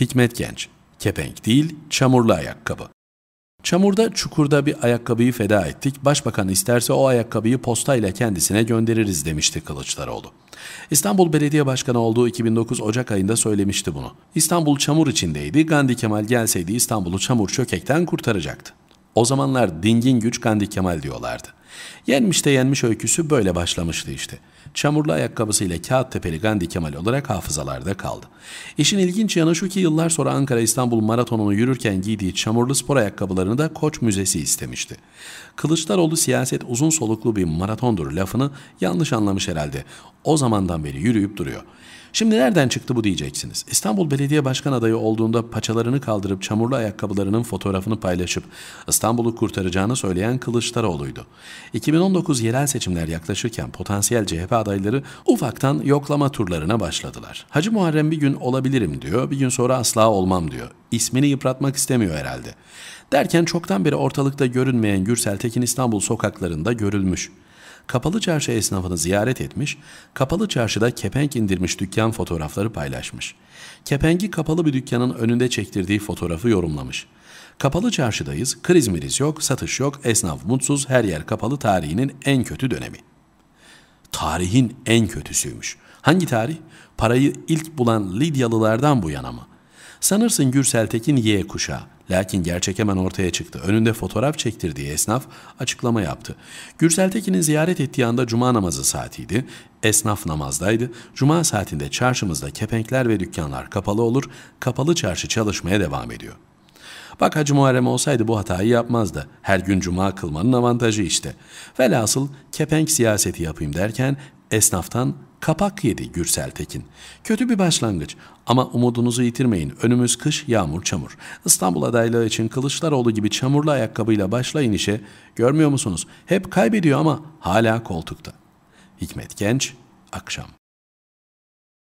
Hikmet Genç, kepenk değil çamurlu ayakkabı. Çamurda çukurda bir ayakkabıyı feda ettik, başbakan isterse o ayakkabıyı postayla kendisine göndeririz demişti Kılıçdaroğlu. İstanbul Belediye Başkanı olduğu 2009 Ocak ayında söylemişti bunu. İstanbul çamur içindeydi, Gandhi Kemal gelseydi İstanbul'u çamur çökekten kurtaracaktı. O zamanlar dingin güç Gandhi Kemal diyorlardı. Yenmiş de yenmiş öyküsü böyle başlamıştı işte. Çamurlu ayakkabısıyla kağıt tepeli Gandhi Kemal olarak hafızalarda kaldı. İşin ilginç yanı şu ki yıllar sonra Ankara İstanbul maratonunu yürürken giydiği çamurlu spor ayakkabılarını da Koç Müzesi istemişti. Kılıçdaroğlu siyaset uzun soluklu bir maratondur lafını yanlış anlamış herhalde. O zamandan beri yürüyüp duruyor. Şimdi nereden çıktı bu diyeceksiniz. İstanbul Belediye Başkan adayı olduğunda paçalarını kaldırıp çamurlu ayakkabılarının fotoğrafını paylaşıp İstanbul'u kurtaracağını söyleyen Kılıçdaroğlu'ydu. 2019 yerel seçimler yaklaşırken potansiyel CHP adayları ufaktan yoklama turlarına başladılar. Hacı Muharrem bir gün olabilirim diyor, bir gün sonra asla olmam diyor. İsmini yıpratmak istemiyor herhalde. Derken çoktan beri ortalıkta görünmeyen Gürsel Tekin İstanbul sokaklarında görülmüş. Kapalı çarşı esnafını ziyaret etmiş, kapalı çarşıda kepenk indirmiş dükkan fotoğrafları paylaşmış. Kepengi kapalı bir dükkanın önünde çektirdiği fotoğrafı yorumlamış. Kapalı çarşıdayız, kriz miriz yok, satış yok, esnaf mutsuz, her yer kapalı tarihinin en kötü dönemi. Tarihin en kötüsüymüş. Hangi tarih? Parayı ilk bulan Lidyalılardan bu yana mı? Sanırsın Gürsel Tekin Y kuşağı. Lakin gerçek hemen ortaya çıktı. Önünde fotoğraf çektirdiği esnaf açıklama yaptı. Gürsel Tekin'in ziyaret ettiği anda cuma namazı saatiydi. Esnaf namazdaydı. Cuma saatinde çarşımızda kepenkler ve dükkanlar kapalı olur. Kapalı çarşı çalışmaya devam ediyor. Bak Hacı Muharrem olsaydı bu hatayı yapmazdı. Her gün cuma kılmanın avantajı işte. Velhasıl kepenk siyaseti yapayım derken esnaftan Kapak yedi Gürsel Tekin. Kötü bir başlangıç ama umudunuzu yitirmeyin. Önümüz kış, yağmur, çamur. İstanbul adaylığı için Kılıçdaroğlu gibi çamurlu ayakkabıyla başlayın işe. Görmüyor musunuz? Hep kaybediyor ama hala koltukta. Hikmet Genç, akşam.